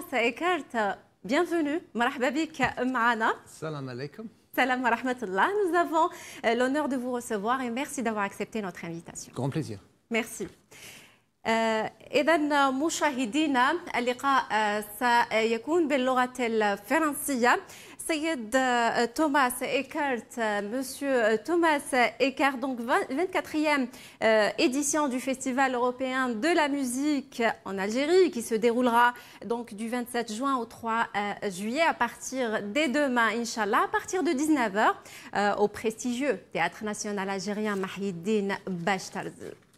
مدرسة إيكارتا bienvenue, مرحبا بك معنا. السلام عليكم. Salam wa rahmatullah. Nous avons euh, l'honneur de vous recevoir et merci d'avoir accepté notre invitation. Grand plaisir. Merci. إذا مشاهدينا اللقاء سيكون باللغه الفرنسيه Sayed euh, Thomas Eckert, euh, Monsieur euh, Thomas Eckert, donc 24e édition du Festival européen de la musique en Algérie qui se déroulera donc du 27 juin au 3 juillet à partir dès demain, Inch'Allah, à partir de 19h au prestigieux Théâtre national algérien Mahidine Bachtarzi.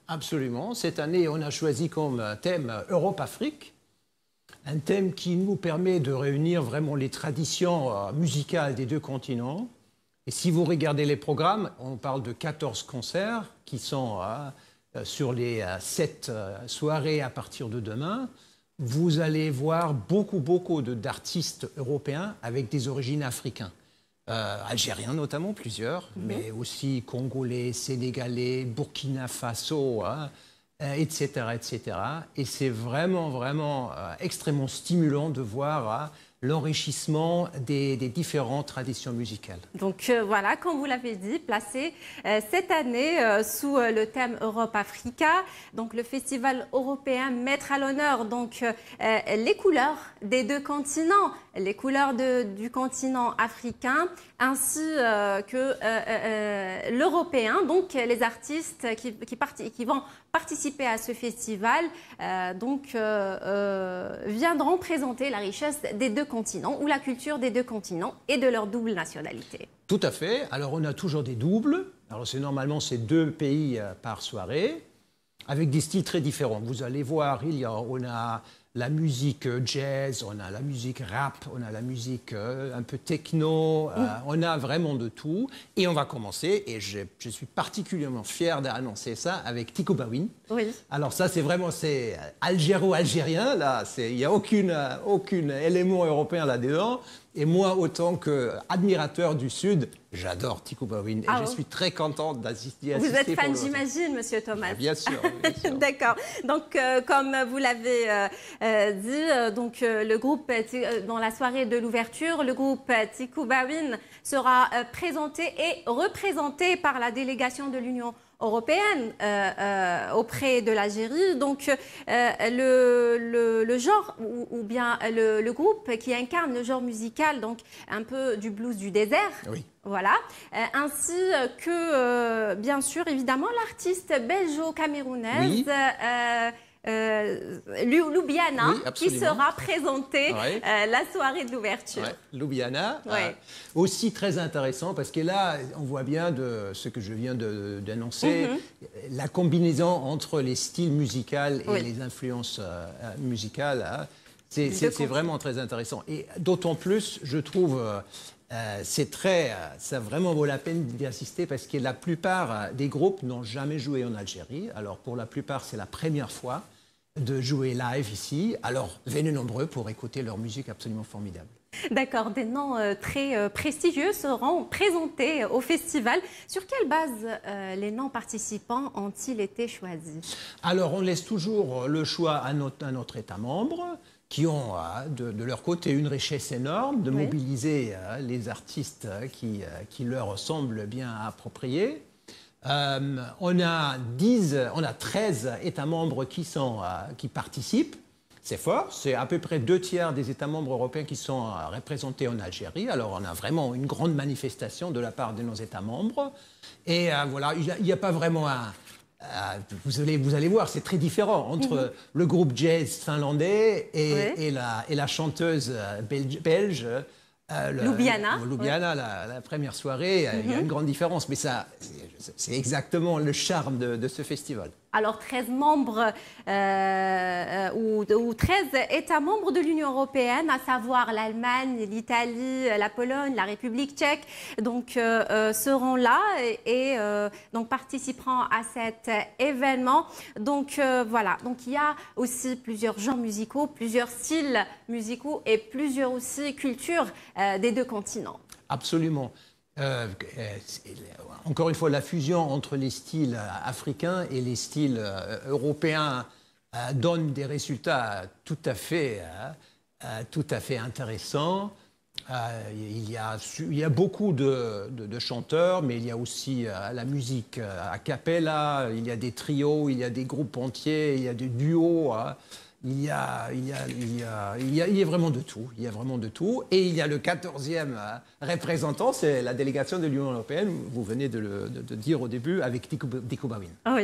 Absolument. Cette année, on a choisi comme thème Europe-Afrique un thème qui nous permet de réunir vraiment les traditions euh, musicales des deux continents. Et si vous regardez les programmes, on parle de 14 concerts qui sont euh, euh, sur les 7 soirées à partir de demain. Vous allez voir beaucoup, beaucoup d'artistes européens avec des origines africaines. algériens notamment, plusieurs, mhm. mais aussi congolais, sénégalais, burkina faso. Hein etc., euh, etc. Et c'est vraiment, vraiment euh, extrêmement stimulant de voir euh, l'enrichissement des, différentes traditions musicales. Donc voilà, comme vous l'avez dit, placé cette année sous le thème Europe-Africa. Donc le festival européen mettre à l'honneur donc les couleurs des deux continents, les couleurs du continent africain ainsi euh, que euh, euh, l'européen. Donc les artistes qui, vont participer à ce festival donc, viendront présenter la richesse des deux continents ou la culture des deux continents et de leur double nationalité. Tout à fait. Alors on a toujours des doubles. Alors c'est normalement ces deux pays par soirée avec des styles très différents. Vous allez voir, il y a, on a la musique euh, jazz, on a la musique rap, on a la musique euh, un peu techno, euh, mm. on a vraiment de tout. Et on va commencer, et je, suis particulièrement fier d'annoncer ça avec Tico Bawin. Alors ça, c'est vraiment, c'est algéro-algérien, là, il n'y a aucun élément européen là-dedans. Et moi, autant qu'admirateur du Sud, j'adore Tico et ah je suis très contente d'assister à Vous êtes fan, j'imagine, monsieur ah, Thomas. Bien sûr. D'accord. Donc, euh, comme vous l'avez euh, euh, dit, le groupe, dans la soirée de l'ouverture, le groupe Tico sera présenté et représenté par la délégation de l'Union européenne européenne euh, euh, auprès de l'Algérie. Donc euh, le, le, genre ou, bien le, groupe qui incarne le genre musical, donc un peu du blues du désert. Oui. Voilà. ainsi que, bien sûr, évidemment, l'artiste belgeo-camerounaise. Euh, Ljubljana qui sera présentée euh, la soirée d'ouverture. Ljubljana, ah, aussi très intéressant parce que là, on voit bien de ce que je viens d'annoncer, mhm. la combinaison entre les styles musicaux et les influences euh, musicales. Hein. C'est vraiment très intéressant. Et d'autant plus, je trouve, euh, c'est très, euh, ça vraiment vaut la peine d'y assister parce que la plupart euh, des groupes n'ont jamais joué en Algérie. Alors pour la plupart, c'est la première fois de jouer live ici. Alors venez nombreux pour écouter leur musique absolument formidable. D'accord, des noms très prestigieux seront présentés au festival. Sur quelle base les noms participants ont-ils été choisis Alors, on laisse toujours le choix à notre, à notre État membre qui ont hein, de, de, leur côté une richesse énorme, de mobiliser hein, les artistes hein, qui, euh, qui leur semblent bien appropriés. Euh, on, a 10, on a 13 États membres qui, sont, euh, qui participent. C'est fort, c'est à peu près deux tiers des États membres européens qui sont représentés en Algérie. Alors on a vraiment une grande manifestation de la part de nos États membres. Et voilà, il n'y a, a, pas vraiment un, euh, vous allez, vous allez voir, c'est très différent entre mhm. le groupe jazz finlandais et, la, chanteuse euh, belge. Euh, Ljubljana. Ljubljana la, première soirée, il y a mhm. une grande différence, mais c'est exactement le charme de ce festival alors 13 membres euh, ou, 13 États membres de l'Union européenne, à savoir l'Allemagne, l'Italie, la Pologne, la République tchèque, donc euh, euh, seront là et, participeront à cet événement. Donc voilà, donc il y a aussi plusieurs genres musicaux, plusieurs styles musicaux et plusieurs aussi cultures des deux continents. Absolument. Euh, euh, encore une fois, la fusion entre les styles euh, africains et les styles européens donne des résultats tout à fait, tout à fait intéressants. Il y, a, beaucoup de, de, chanteurs, mais il y a aussi la musique a cappella, il y a des trios, il y a des groupes entiers, il y a des duos. Hein. Il y, a, il, y a, il, y a, il, y a, vraiment de tout. Il y a vraiment de tout. Et il y a le 14e hein, représentant, c'est la délégation de l'Union européenne, vous venez de le dire au début, avec Diko Bawin. Ah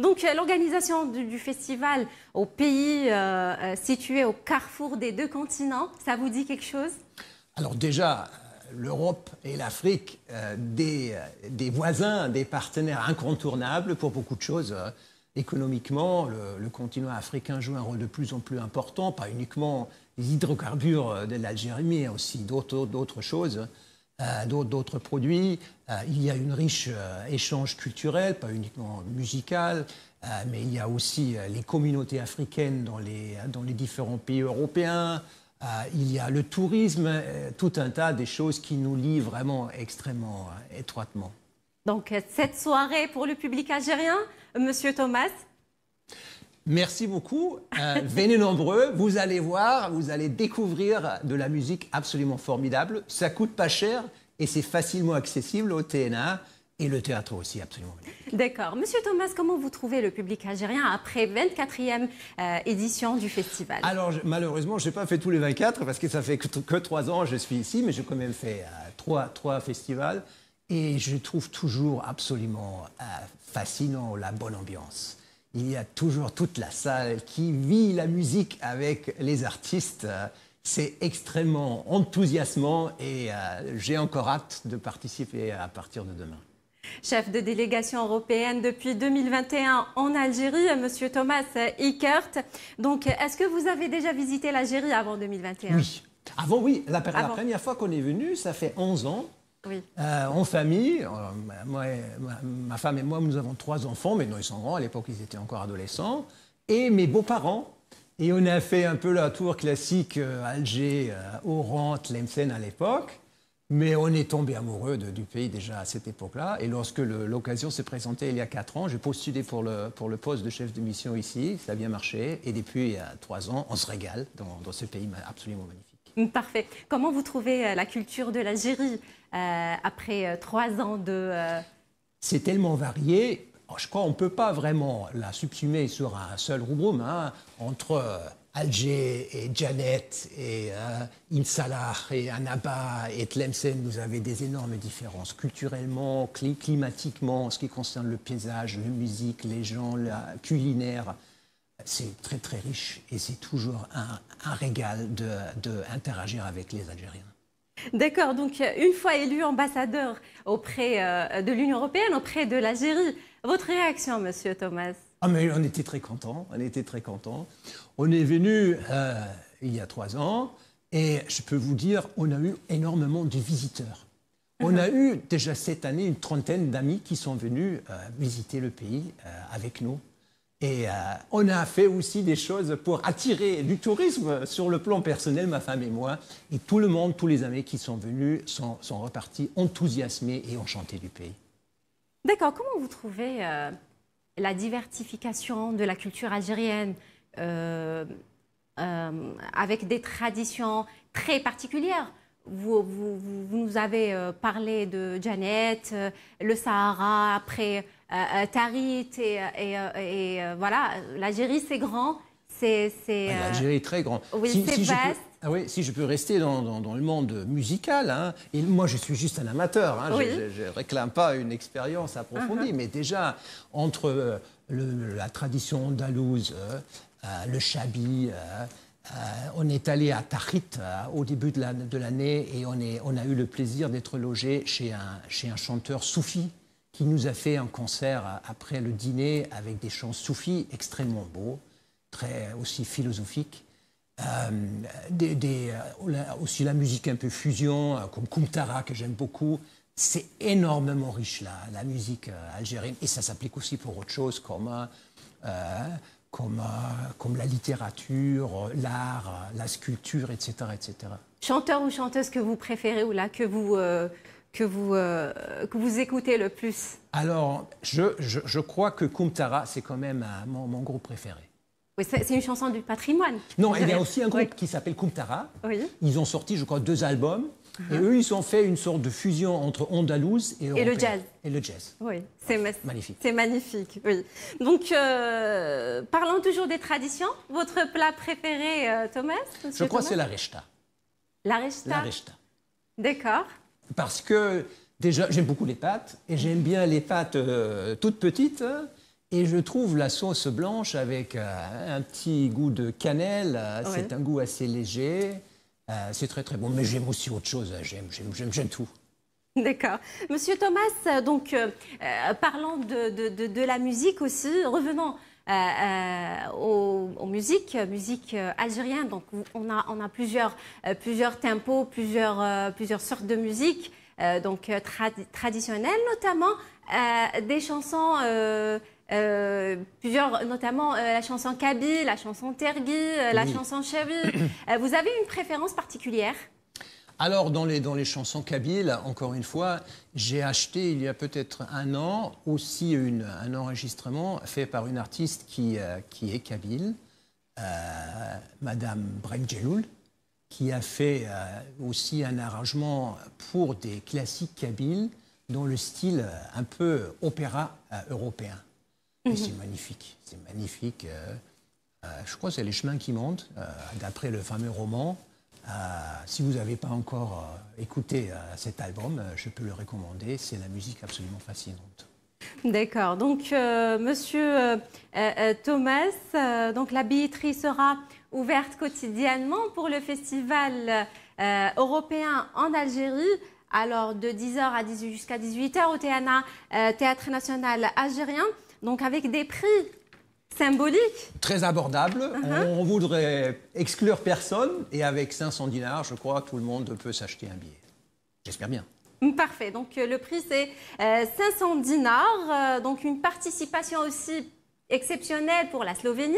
Donc euh, l'organisation du, festival au pays euh, euh, situé au carrefour des deux continents, ça vous dit quelque chose Alors déjà, l'Europe et l'Afrique, des, voisins, des partenaires incontournables pour beaucoup de choses. Hein. Économiquement, le, continent africain joue un rôle de plus en plus important, pas uniquement les hydrocarbures euh, de l'Algérie, mais aussi d'autres choses, euh, d'autres produits. Euh, il y a une riche échange culturel, pas uniquement musical, mais il y a aussi les communautés africaines dans les, dans les différents pays européens. il y a le tourisme, tout un tas de choses qui nous lient vraiment extrêmement étroitement donc cette soirée pour le public algérien. Monsieur Thomas, Merci beaucoup. Euh, venez nombreux. Vous allez voir, vous allez découvrir de la musique absolument formidable. Ça coûte pas cher et c'est facilement accessible au TNA et le théâtre aussi, absolument. D'accord. Monsieur Thomas, comment vous trouvez le public algérien après 24e euh, édition du festival Alors, malheureusement, je n'ai pas fait tous les 24 parce que ça fait que, trois ans que je suis ici, mais j'ai quand même fait euh, trois festivals. Et je trouve toujours absolument euh, fascinant la bonne ambiance. Il y a toujours toute la salle qui vit la musique avec les artistes. C'est extrêmement enthousiasmant et euh, j'ai encore hâte de participer à partir de demain. Chef de délégation européenne depuis 2021 en Algérie, Monsieur Thomas Eckert. Donc, est-ce que vous avez déjà visité l'Algérie avant 2021 Oui. Avant, oui. la première fois qu'on est venu, ça fait 11 ans. Euh, en famille. Euh, ma femme et moi, nous avons trois enfants, mais non, ils sont grands. À l'époque, ils étaient encore adolescents. Et mes beaux-parents. Et on a fait un peu la tour classique euh, Alger, Oran, Tlemcen à l'époque. Mais on est tombé amoureux du pays déjà à cette époque-là. Et lorsque l'occasion s'est présentée il y a quatre ans, j'ai postulé pour le, poste de chef de mission ici. Ça a bien marché. Et depuis il trois ans, on se régale dans, dans ce pays absolument magnifique. Parfait. Comment vous trouvez euh, la culture de l'Algérie euh, après euh, trois ans de... C'est tellement varié. Je crois qu'on ne peut pas vraiment la subsumer sur un seul room hein, entre Alger et Janet et euh, Insalah et Anaba et Tlemcen, vous avez des énormes différences culturellement, climatiquement, en ce qui concerne le paysage, la musique, les gens, la culinaire c'est très très riche et c'est toujours un, régal d'interagir de, avec les Algériens. D'accord, donc une fois élu ambassadeur auprès euh, de l'Union européenne, auprès de l'Algérie, votre réaction, monsieur Thomas ah, mais on était très contents, on était très On est venu euh, il y a trois ans et je peux vous dire, on a eu énormément de visiteurs. On uh-huh. a eu déjà cette année une trentaine d'amis qui sont venus euh, visiter le pays avec nous. Et euh, on a fait aussi des choses pour attirer du tourisme sur le plan personnel, ma femme et moi. Et tout le monde, tous les amis qui sont venus sont, repartis enthousiasmés et enchantés du pays. D'accord. Comment vous trouvez euh, la diversification de la culture algérienne euh, avec des traditions très particulières vous, vous, nous avez parlé de Janet, le Sahara, après euh, euh Tarit euh, et, euh, voilà, l'Algérie c'est grand, c'est... L'Algérie est très grand. Oui, si, ah si je peux rester dans, le monde musical, hein, et moi je suis juste un amateur, hein, je ne réclame pas une expérience approfondie, uh-huh. mais déjà entre la tradition andalouse, le chabi, on est allé à Tarit au début de l'année et on, est, on, a eu le plaisir d'être logé chez un, chez un chanteur soufi qui nous a fait un concert après le dîner avec des chants soufis extrêmement beaux, très aussi philosophiques. Euh, des, euh, aussi la musique un peu fusion, euh, comme Kumtara, que j'aime beaucoup. C'est énormément riche, la, la musique algérienne. Et ça s'applique aussi pour autre chose, comme, comme, comme la littérature, l'art, la sculpture, etc., etc. Chanteur ou chanteuse que vous préférez ou là que vous que vous, euh, vous écoutez le plus Alors, je, crois que Kumtara, c'est quand même euh, mon, groupe préféré. c'est une chanson du patrimoine. Non, il y a aussi un groupe qui s'appelle Kumtara. Ils ont sorti, je crois, deux albums. Mhm. Et eux, ils ont fait une sorte de fusion entre andalouse et, et le jazz. Et le jazz. Oui, c'est magnifique. C'est magnifique, oui. Donc, euh, parlons toujours des traditions. Votre plat préféré, Thomas Je crois que c'est la rechta. La rechta La rechta. D'accord. Parce que déjà, j'aime beaucoup les pâtes, et j'aime bien les pâtes euh, toutes petites. Hein, et je trouve la sauce blanche avec euh, un petit goût de cannelle, euh, c'est un goût assez léger. c'est très très bon, mais j'aime aussi autre chose, hein, j'aime, j'aime, j'aime, tout. D'accord. Monsieur Thomas, donc parlant de, la musique aussi, revenons aux, euh, euh, aux, musiques, musique euh, algérienne. Donc on a, on a plusieurs, plusieurs tempos, plusieurs, plusieurs sortes de musique. donc traditionnelle notamment des chansons euh, plusieurs, notamment la chanson Kaby, la chanson Tergui, la chanson Cheb vous avez une préférence particulière alors, dans les, chansons kabyles, encore une fois, j'ai acheté il y a peut-être un an aussi un enregistrement fait par une artiste qui, euh, est kabyle, euh, Madame Bremjeloul, qui a fait euh, aussi un arrangement pour des classiques kabyles dans le style un peu opéra européen. Mhm. C'est magnifique, c'est magnifique. je crois que c'est Les Chemins qui montent, d'après le fameux roman. Euh, si vous n'avez pas encore euh, écouté euh, cet album, je peux le recommander. C'est la musique absolument fascinante. D'accord. Donc, monsieur Thomas, donc la billetterie sera ouverte quotidiennement pour le festival européen en Algérie. Alors, de 10h à 18, jusqu'à 18h au Théâtre National Algérien. Donc, avec des prix Symbolique Très abordable. Uh-huh. On voudrait exclure personne et avec 500 dinars, je crois, que tout le monde peut s'acheter un billet. J'espère bien. Parfait. Donc euh, le prix, c'est 500 euh, dinars. Euh, donc une participation aussi exceptionnelle pour la Slovénie.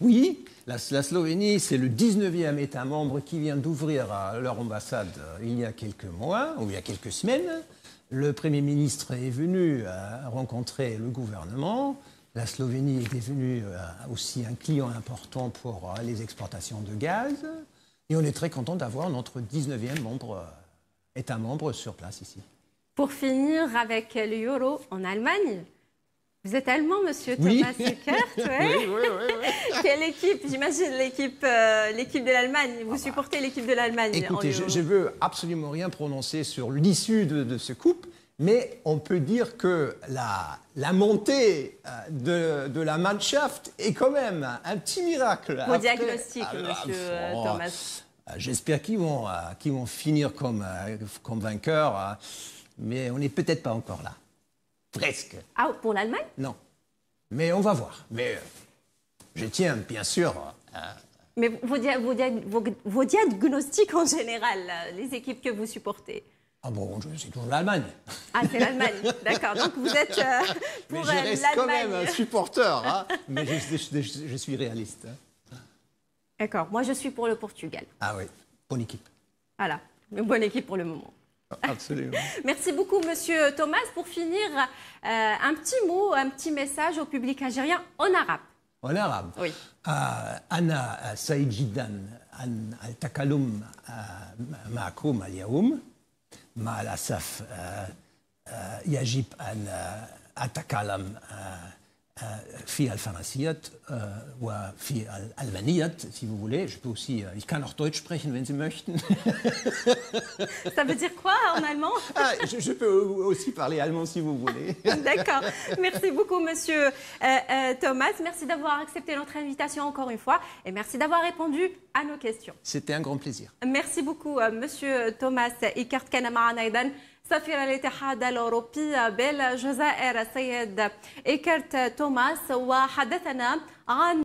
Oui, la, Slovénie, c'est le 19e État membre qui vient d'ouvrir leur ambassade il y a quelques mois ou il y a quelques semaines. Le Premier ministre est venu rencontrer le gouvernement. La Slovénie est devenue euh, aussi un client important pour euh, les exportations de gaz. Et on est très content d'avoir notre 19e membre, euh, État membre sur place ici. Pour finir avec le euro en Allemagne, vous êtes allemand, monsieur Thomas Eckert, ouais. oui, oui, Quelle équipe J'imagine l'équipe, l'équipe de l'Allemagne. Vous ah bah. supportez l'équipe de l'Allemagne. Écoutez, je, ne veux absolument rien prononcer sur l'issue de, de, ce couple, mais on peut dire que la, la montée euh, de, de, la Mannschaft est quand même un petit miracle. Vos ah, monsieur ah, euh, oh, Thomas. Euh, j'espère qu'ils vont, vont finir comme, comme vainqueurs, mais on n'est peut-être pas encore là. Presque. Ah, pour l'Allemagne Non. Mais on va voir. Mais je tiens, bien sûr. Mais vos diagnostics en général, les équipes que vous supportez ah bon, c'est toujours l'Allemagne. Ah, c'est l'Allemagne, d'accord. Donc vous êtes euh, pour l'Allemagne. Je euh, reste quand même un supporter, hein mais je, suis réaliste. Hein. D'accord, moi je suis pour le Portugal. Ah oui, bonne équipe. Voilà, bonne équipe pour le moment. Ah, absolument. Merci beaucoup, Monsieur Thomas. Pour finir, euh, un petit mot, un petit message au public algérien en arabe. En arabe Oui. Anna Saïdjidan, al أن maakoum al مع الأسف آه، آه، يجب أن آه، أتكلم في euh, euh, si vous voulez je peux aussi euh, ich kann auch deutsch sprechen Ça veut dire quoi en allemand ah, je, peux aussi parler allemand si vous voulez D'accord. Merci beaucoup monsieur Thomas, merci d'avoir accepté notre invitation encore une fois et merci d'avoir répondu à nos questions. C'était un grand plaisir. Merci beaucoup monsieur Thomas. سفير الاتحاد الأوروبي بالجزائر السيد إيكرت توماس وحدثنا عن